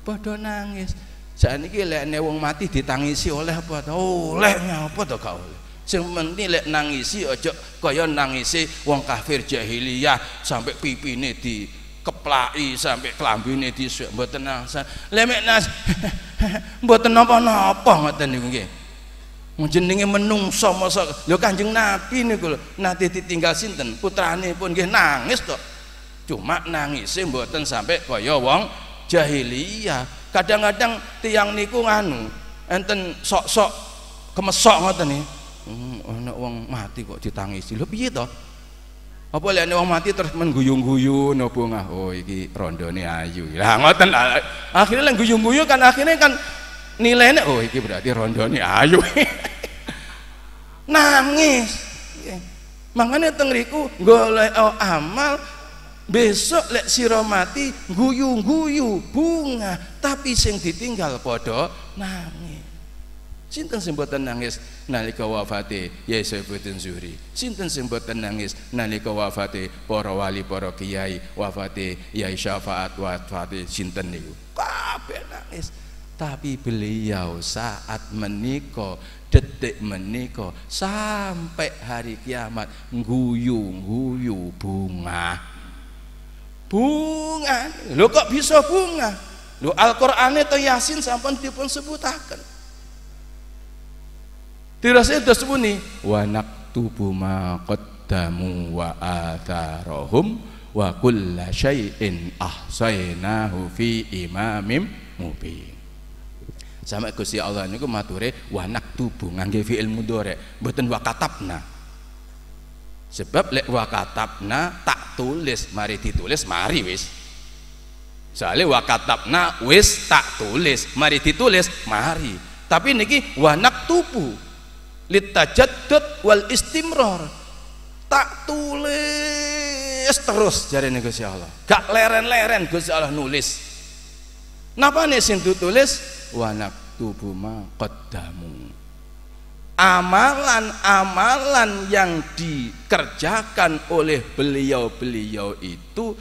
podo nangis saat ini lek wong mati ditangisi oleh apa oleh nyapa to gak oleh lek nangisi ojo kaya nangisi wong kafir jahiliyah sampai pipine di keplai sampai klambine dhisik mboten nasa. Lah mek nas buat napa apa ngoten niku nggih. jenenge menungso masa yo Kanjeng Nabi nih gue nate ditinggal sinten putrane pun gue nangis to. Cuma nangis sih mboten sampai kaya wong jahiliyah. Kadang-kadang tiang niku nganu enten sok-sok kemesok ngoten nih Hmm, ana wong mati kok ditangisi. Lho piye toh apa lihat orang mati terus mengguyung-guyu no bunga oh iki rondone ayu lah ngoten akhirnya yang guyung-guyu kan akhirnya kan nilainya oh iki berarti rondone ayu nangis makanya tengriku golek oh, amal besok lek sira mati guyu-guyu bunga tapi sing ditinggal podo nangis Sinten sing boten nangis nalika wafate Yasafuddin Zuhri. Sinten sing boten nangis nalika wafate para wali, para kiai, wafate Yai Syafaat, wafate sinten niku. Kabeh nangis. Tapi beliau saat menika detik menika sampai hari kiamat guyu-guyu bunga. Bunga. Lho kok bisa bunga? Lho Al-Qur'ane to Yasin sampun dipun sebutaken. Dirasanya ni wanak tubuh makot damu wa rohum wa kulla syai'in ahsainahu fi imamim mubin. Sama Gusti Allah niku mature wanak tubuh ngangge fi'il mudhari, mboten wa katabna. Sebab lek wa katabna tak tulis, mari ditulis mari wis. Soale wa katabna wis tak tulis, mari ditulis mari. Tapi niki wanak tubuh litajaddud wal istimrar tak tulis terus jari Gusti Allah gak leren-leren Gusti Allah nulis napa nih sing tulis wanak tubuh ma qaddamu amalan-amalan yang dikerjakan oleh beliau-beliau itu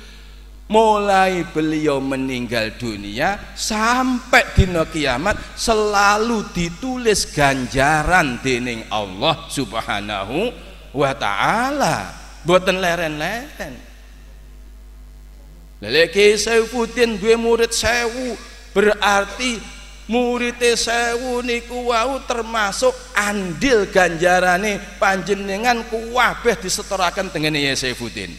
mulai beliau meninggal dunia sampai dina kiamat selalu ditulis ganjaran dening Allah Subhanahu wa taala buatan leren-leren leleki putin gue murid sewu berarti murid sewu niku wau termasuk andil ganjarane panjenengan kuwabeh disetorakan dengan putin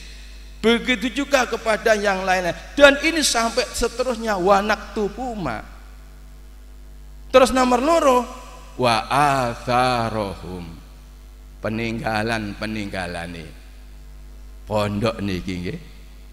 Begitu juga kepada yang lainnya. Dan ini sampai seterusnya wanak tubuma Terus nomor loro wa atharohum peninggalan peninggalan nih pondok nih gini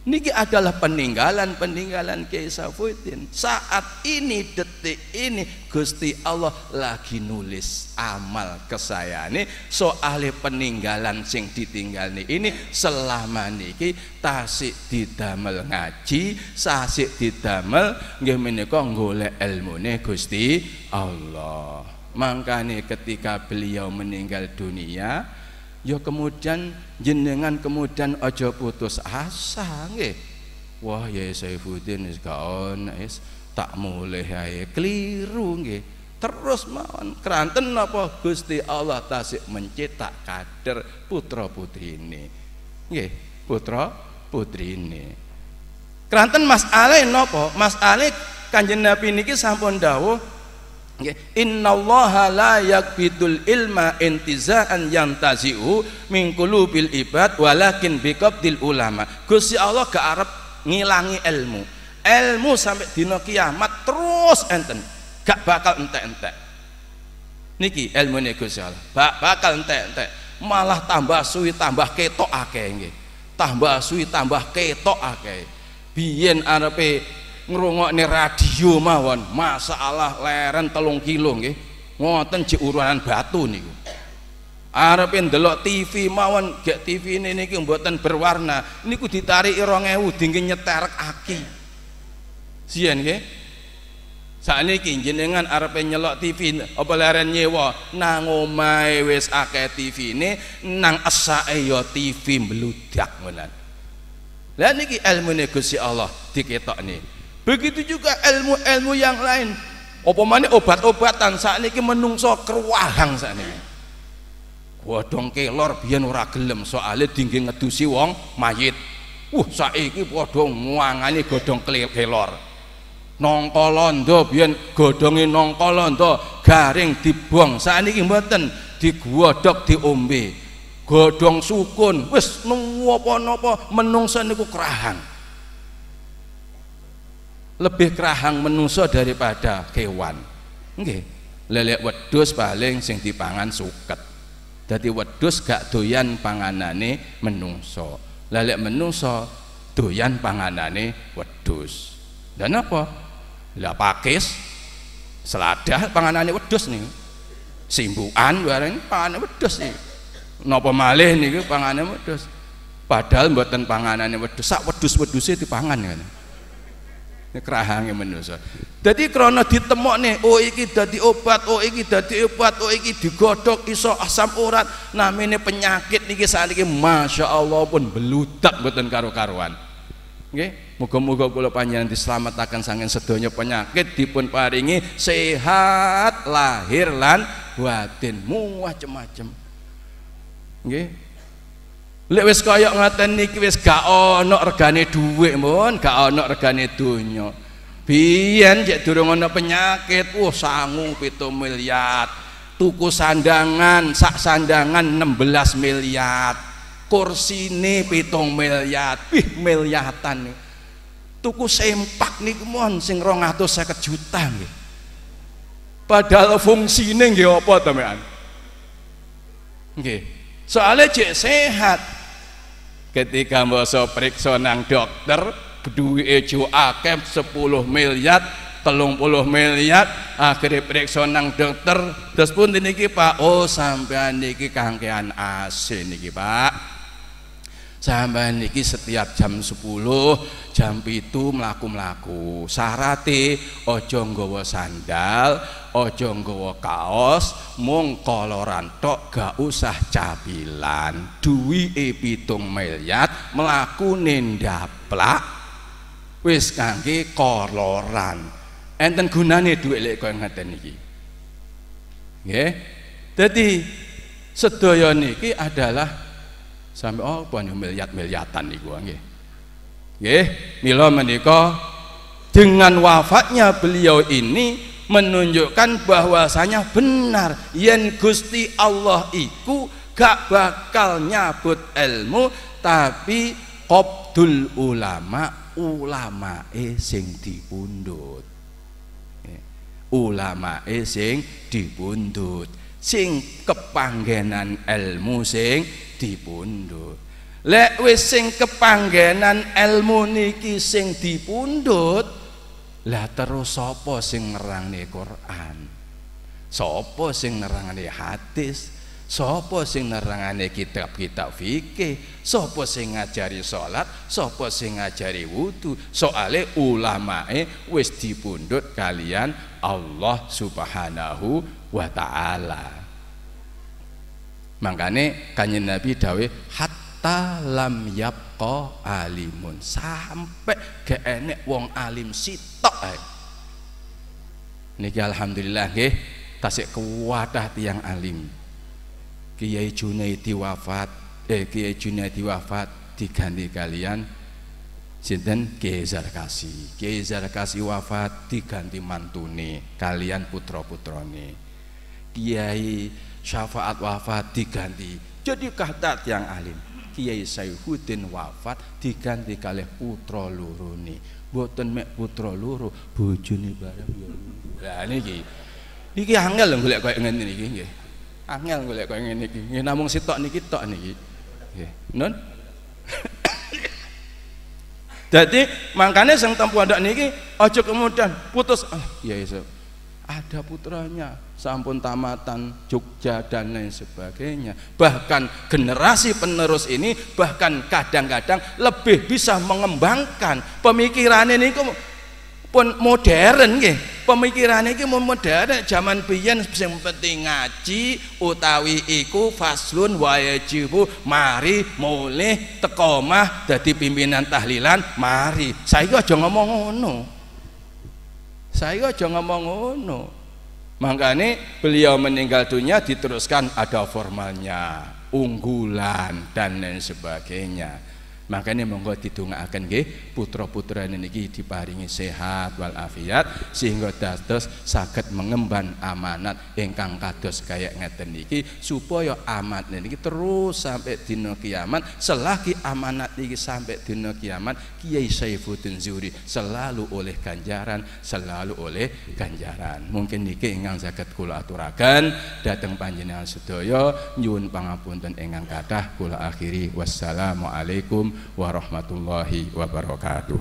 Niki adalah peninggalan-peninggalan Kiai Safuddin. Saat ini detik ini Gusti Allah lagi nulis amal kesayane soal peninggalan sing ditinggalne ini selama niki tasik didamel ngaji, sasik didamel nggih menika golek ilmune Gusti Allah. Mangkane ketika beliau meninggal dunia, ya kemudian jenengan kemudian aja putus asa nggih wah ya Saifuddin is gaon is tak mulih ae keliru nggih terus mawon keranten apa Gusti Allah tasik mencetak kader putra putri ini, nggih putra putri ini. keranten Mas Ale napa Mas Ale Kanjeng Nabi niki sampun dawuh Inna allaha la yakbidul ilma intizaan yang tazi'u mingkulu bil ibad walakin dil ulama Gusti Allah ke Arab ngilangi ilmu ilmu sampai dina kiamat terus enten gak bakal entek-entek niki ilmu ini Gusti Allah gak bakal entek-entek malah tambah suwi tambah ketok akeh tambah suwi tambah ketok akeh biyen arepe ngrungokne radio mawon masalah leren telung kilo nggih ngoten jek urunan batu niku arepe ndelok TV mawon gek TV ini niki mboten berwarna niku ditarik 2000 dingge terak aki sian nggih sakniki jenengan arepe nyelok TV apa leren nyewa nang omahe wis akeh tv ini nang asa ya TV meludak ngono Lah niki ilmu Gusti Allah diketok nih. Begitu juga ilmu-ilmu yang lain. Apa mana obat-obatan saat ini menungso keruahang saat ini. dong kelor biar ora gelem soalnya tinggi ngedusi wong mayit. Uh saiki bodong uangannya godong kelor. nongkolon doh biar godongin nongkolon doh garing dibuang ini Saniki mboten di diombe. godong sukun wis nuwapa nopo menungsa niku kerahang lebih kerahang menuso daripada hewan. nggih lelek wedus paling sing dipangan suket Jadi wedus gak doyan panganane menungso lelek menungso doyan panganane wedus. dan apa lah pakis seladah panganane wedus nih simbukan bareng panganan wedus nih napa malih niku panganane wedus. padahal mboten panganane wedhus sak wedhus-wedhuse dipangan kan kerahange ya jadi Dadi ditemok nih oh iki dadi obat, oh iki dadi obat, oh iki digodok iso asam urat, namine penyakit niki ini, Masya Allah pun beludak betul karu karuan Oke, moga-moga kula panjenengan diselamatkan saking sedonya penyakit dipun paringi sehat lahir lan batin, muah cemacem. macam Nggih, Lek wis kaya ngaten niki wis gak ana regane dhuwit, Mun, gak ana regane donya. Biyen jek durung ana penyakit, wah sangu 7 miliar. Tuku sandangan, sak sandangan 16 miliar. Kursine 7 miliar, pih miliatan. Tuku sempak niku mon sing 250 juta nggih. Padahal fungsine nggih apa to, Mbak? Nggih. Soale jek sehat, ketika mbok periksa nang dokter duwe jo akem 10 miliar telung puluh miliar akhirnya periksa nang dokter terus pun niki pak oh sampean niki kangean asin niki pak sampai niki setiap jam 10 jam itu melaku melaku sarate ojo nggawa sandal, ojo nggawa kaos, mung koloran tok gak usah cabilan Duwike epitung miliar melaku ndaplak wis kangge koloran. Enten gunane dhuwit lek kau ngeten niki Nggih. Dadi sedaya niki adalah Sampai oh puan miliat-miliatan gua nggih. Nggih, milo menikah dengan wafatnya beliau ini menunjukkan bahwasanya benar yen Gusti Allah iku gak bakal nyabut ilmu tapi kopdul ulama ulamae sing dibundut ulamae sing dibundut sing kepanggenan ilmu sing dipundhut lek wis sing kepanggenan ilmu niki sing dipundhut lah terus sapa sing nerangne Quran sapa sing nih hadis sapa sing nerangane kitab-kitab fikih sapa sing ngajari salat sapa sing ngajari wudu soale ulamae wis dipundhut kalian Allah Subhanahu wa taala makanya kanyin nabi dawe hatta lam yapko alimun sampai gak enek wong alim sitok eh. niki alhamdulillah nggih tasik kuwatah tiang alim Kiai Junaidi wafat eh Kiai Junaidi wafat diganti kalian Sinten Kiai Zarkasi Kiai Zarkasi wafat diganti mantune kalian putra putrane Kiai Syafaat wafat diganti jadi kahdat yang alim Kiai sayhudin wafat diganti kali putra Luruni. ni boten mek putra loro nih bareng ya ini niki ini angel golek koyo ngene niki ki. angel golek koyo ngene iki ini namung sitok niki kita niki ki. nun jadi makanya sang ada niki ojo kemudian putus ah ya isu iya, iya ada putranya sampun tamatan Jogja dan lain sebagainya bahkan generasi penerus ini bahkan kadang-kadang lebih bisa mengembangkan pemikiran ini pun modern nggih. pemikiran ini mau modern zaman biyen sing penting ngaji utawi iku faslun wajibu mari mulih tekomah jadi pimpinan tahlilan mari. saya aja ngomong ngono saya aja ngomong ngono makanya beliau meninggal dunia diteruskan ada formalnya unggulan dan lain sebagainya Makanya monggo akan ke putra ini niki diparingi sehat walafiat sehingga dados sakit mengemban amanat ingkang kados kayak ngeten niki supaya amanat niki terus sampai dino kiamat selagi amanat niki sampai dino kiamat Kiai Saifuddin Zuri selalu oleh ganjaran selalu oleh ganjaran mungkin niki ingkang zakat kula aturakan datang panjenengan sedaya nyuwun pangapunten ingkang kathah kula akhiri wassalamualaikum warahmatullahi wabarakatuh.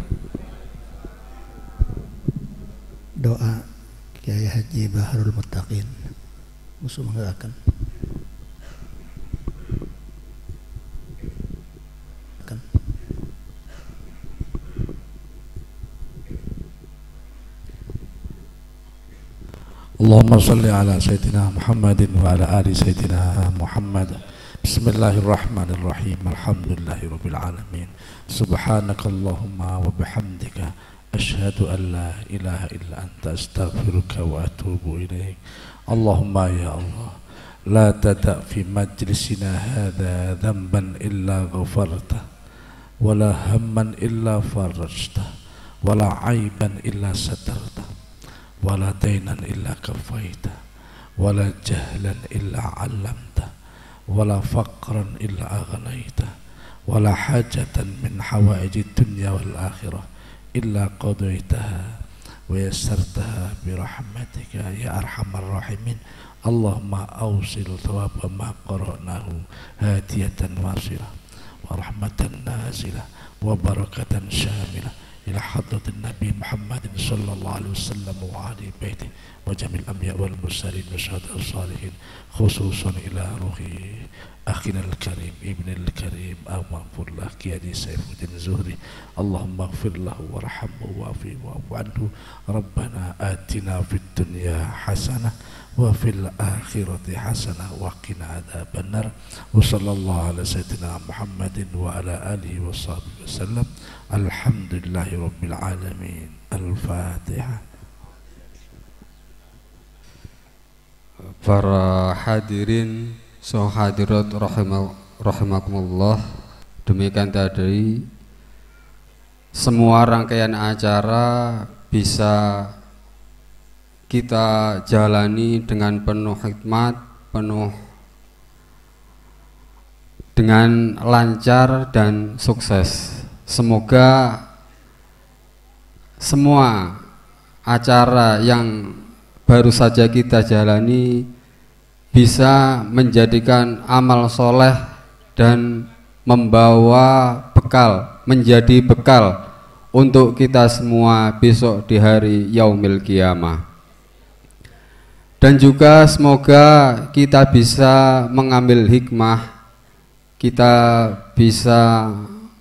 Doa Kiai Haji Baharul Mutakin. Musuh menggerakkan. اللهم صل على سيدنا محمد وعلى ali سيدنا محمد بسم الله الرحمن الرحيم الحمد لله رب العالمين سبحانك اللهم وبحمدك أشهد أن لا إله إلا أنت أستغفرك وأتوب إليك اللهم يا الله لا تدع في مجلسنا هذا ذنبا إلا غفرته ولا هما إلا فرجته ولا عيبا إلا سترته ولا دينا إلا كفيته ولا جهلا إلا علمته ولا فقرا إلا أغنيته ولا حاجة من حوائج الدنيا والآخرة إلا قضيتها ويسرتها برحمتك يا أرحم الراحمين اللهم أوصل ثواب ما قرأناه هاتية واصلة ورحمة نازلة وبركة شاملة إلى حضرة النبي محمد صلى الله عليه وسلم وعلى بيته وجميع الأنبياء والمرسلين والشهداء الصالحين خصوصا إلى روح أخينا الكريم ابن الكريم أو مغفور له كياني سيف الدين الزهري اللهم اغفر له وارحمه وافي واعف عنه ربنا آتنا في الدنيا حسنة وفي الآخرة حسنة وقنا عذاب النار وصلى الله على سيدنا محمد وعلى آله وصحبه وسلم الحمد لله رب العالمين الفاتحة para hadirin so hadirat rahimah, rahimakumullah demikian tadi semua rangkaian acara bisa kita jalani dengan penuh hikmat, penuh dengan lancar dan sukses. Semoga semua acara yang baru saja kita jalani bisa menjadikan amal soleh dan membawa bekal menjadi bekal untuk kita semua besok di hari yaumil kiamah dan juga semoga kita bisa mengambil hikmah kita bisa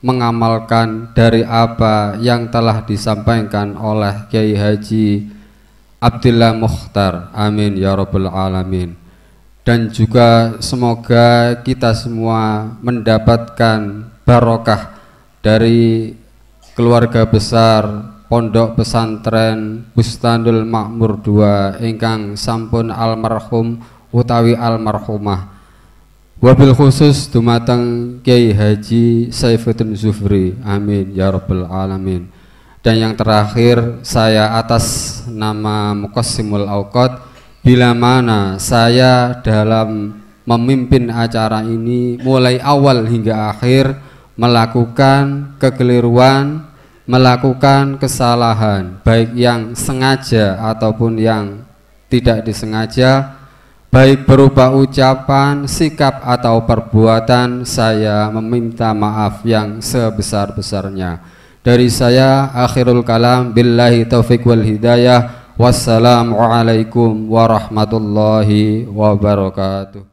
mengamalkan dari apa yang telah disampaikan oleh Kiai Haji Abdillah Mukhtar amin ya rabbal alamin dan juga semoga kita semua mendapatkan barokah dari keluarga besar Pondok Pesantren Bustanul Makmur II ingkang sampun almarhum utawi almarhumah wabil khusus dumateng Kiai Haji Saifuddin Zufri amin ya rabbal alamin dan yang terakhir saya atas nama Mukosimul Aukot bila mana saya dalam memimpin acara ini mulai awal hingga akhir melakukan kekeliruan melakukan kesalahan baik yang sengaja ataupun yang tidak disengaja baik berupa ucapan, sikap atau perbuatan saya meminta maaf yang sebesar-besarnya. Dari saya akhirul kalam billahi taufik wal hidayah. Wassalamualaikum warahmatullahi wabarakatuh.